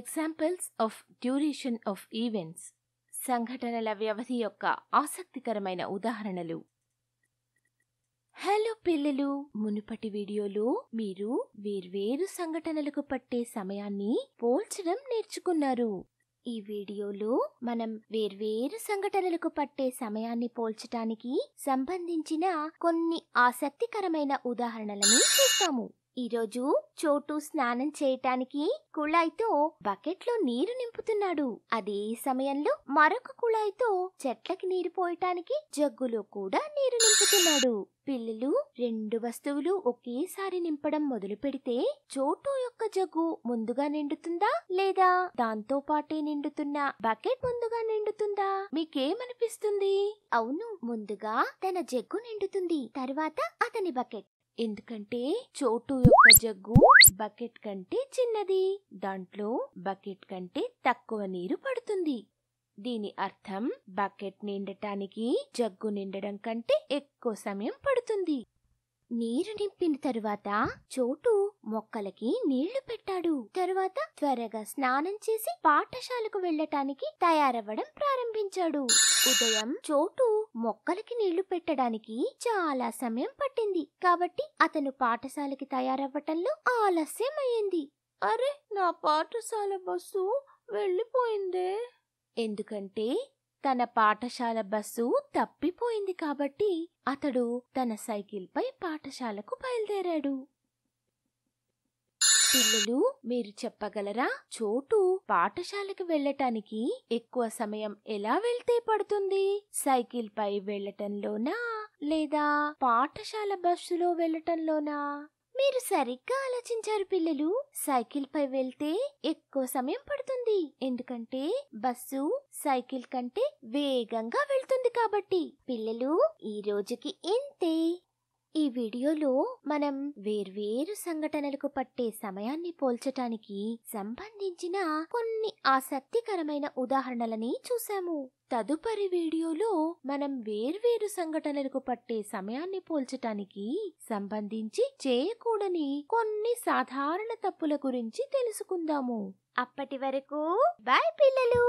examples of duration of events సంఘటనల వ్యవధి యొక్క ఆసక్తికరమైన ఉదాహరణలు హలో పిల్లలు మునుపటి వీడియోలో మీరు వేర్వేరు సంఘటనలకు పట్టే సమయాన్ని పోల్చడం నేర్చుకున్నారు ఈ వీడియోలో మనం వేర్వేరు సంఘటనలకు పట్టే సమయాన్ని పోల్చటానికి సంబంధించిన కొన్ని ఆసక్తికరమైన ఉదాహరణలను చూస్తాము ఈరోజు చోటు స్నానం చేయటానికి కుళాయితో బకెట్లో నీరు నింపుతున్నాడు అదే సమయంలో మరొక కుళాయితో చెట్లకి నీరు పోయటానికి జగ్గులో కూడా నీరు నింపుతున్నాడు పిల్లలు రెండు వస్తువులు ఒకేసారి నింపడం మొదలు పెడితే చోటు యొక్క జగ్గు ముందుగా నిండుతుందా లేదా దాంతో పాటే నిండుతున్న బకెట్ ముందుగా నిండుతుందా మీకేమనిపిస్తుంది అవును ముందుగా తన జగ్గు నిండుతుంది తర్వాత అతని బకెట్ ఎందుకంటే చోటు యొక్క జగ్గు బకెట్ కంటే చిన్నది దాంట్లో బకెట్ కంటే తక్కువ నీరు పడుతుంది దీని అర్థం బకెట్ నిండటానికి జగ్గు నిండడం కంటే ఎక్కువ సమయం పడుతుంది నీరు నింపిన తరువాత చోటు మొక్కలకి నీళ్లు పెట్టాడు తరువాత త్వరగా స్నానం చేసి పాఠశాలకు వెళ్ళటానికి తయారవ్వడం ప్రారంభించాడు ఉదయం చోటు మొక్కలకి నీళ్లు పెట్టడానికి చాలా సమయం పట్టింది కాబట్టి అతను పాఠశాలకి తయారవ్వటంలో ఆలస్యం అయింది అరే నా పాఠశాల బస్సు వెళ్ళిపోయిందే ఎందుకంటే తన పాఠశాల బస్సు తప్పిపోయింది కాబట్టి అతడు తన సైకిల్పై పాఠశాలకు బయలుదేరాడు పిల్లలు మీరు చెప్పగలరా చోటు పాఠశాలకు వెళ్ళటానికి ఎక్కువ సమయం ఎలా వెళ్తే పడుతుంది సైకిల్ పై వెళ్ళటంలోనా లేదా పాఠశాల బస్సులో వెళ్ళటంలోనా మీరు సరిగ్గా ఆలోచించారు పిల్లలు సైకిల్ పై వెళ్తే ఎక్కువ సమయం పడుతుంది ఎందుకంటే బస్సు సైకిల్ కంటే వేగంగా వెళ్తుంది కాబట్టి పిల్లలు ఈ రోజుకి ఇంతే ఈ వీడియోలో మనం వేర్వేరు సంఘటనలకు పట్టే సమయాన్ని పోల్చటానికి సంబంధించిన కొన్ని ఆసక్తికరమైన ఉదాహరణలని చూశాము తదుపరి వీడియోలో మనం వేర్వేరు సంఘటనలకు పట్టే సమయాన్ని పోల్చటానికి సంబంధించి చేయకూడని కొన్ని సాధారణ తప్పుల గురించి తెలుసుకుందాము అప్పటి వరకు బాయ్ పిల్లలు